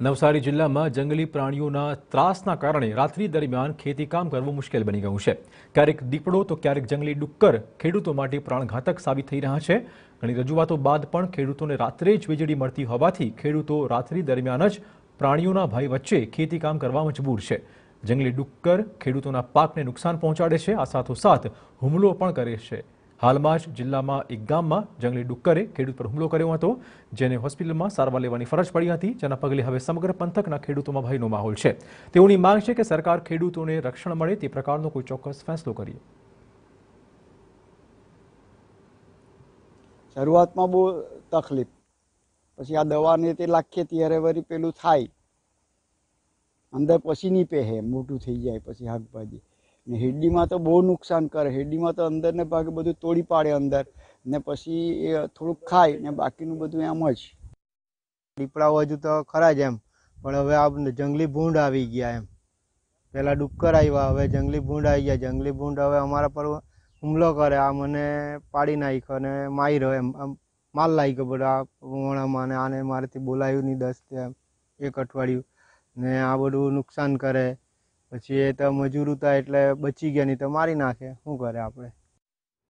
નવસારી જિલ્લામાં જંગલી પ્રાણીઓના ત્રાસના કારણે રાત્રિ દરમિયાન ખેતીકામ કરવું મુશ્કેલ બની ગયું છે ક્યારેક દીપડો તો ક્યારેક જંગલી ડુક્કર ખેડૂતો માટે પ્રાણઘાતક સાબિત થઈ રહ્યા છે ઘણી રજૂઆતો બાદ પણ ખેડૂતોને રાત્રે જ વીજળી મળતી હોવાથી ખેડૂતો રાત્રિ દરમિયાન જ પ્રાણીઓના ભય વચ્ચે ખેતીકામ કરવા મજબૂર છે જંગલી ડુક્કર ખેડૂતોના પાકને નુકસાન પહોંચાડે છે આ સાથોસાથ હુમલો પણ કરે છે હાલમાં જ જિલ્લામાં એક ગામમાં જંગલી ડુક્કરે ખેડૂત પર હુમલો કર્યો હતો જેને હોસ્પિટલમાં સારવાર લેવાની ફરજ પડી હતી જેના પગલે હવે સમગ્ર પંથકના ખેડૂતોમાં ભયનો માહોલ છે તેઓની માંગ છે કે સરકાર ખેડૂતોને રક્ષણ મળે તે પ્રકારનો કોઈ ચોક્કસ ફેસલો કરીએ શરૂઆતમાં બહુ તકલીફ પછી આ દવાને તે લાખીએ ત્યારે વરી પેલું થાય અંદર પછી નહીં પહે મોટું થઈ જાય પછી શાકભાજી ને હેડીમાં તો બહુ નુકસાન કરે હેડીમાં તો અંદરને ભાગે બધું તોડી પાડે અંદર ને પછી એ થોડુંક ખાય ને બાકીનું બધું એમ જ દીપડાઓ હજુ તો ખરા જ એમ પણ હવે આ જંગલી ભૂંડ આવી ગયા એમ પહેલાં ડુક્કર આવ્યા હવે જંગલી ભૂંડ આવી ગયા જંગલી ભૂંડ હવે અમારા પર હુમલો કરે આ મને પાડી નાખ્યો અને માર્યો એમ આમ માલ લાગ્યો બધા વણામાં ને આને મારેથી બોલાયું નહીં દસ એમ એક અઠવાડિયું ને આ બધું નુકસાન કરે પછી એ તો મજૂર હતા એટલે બચી ગયા નહીં તો મારી નાખે શું કરે આપણે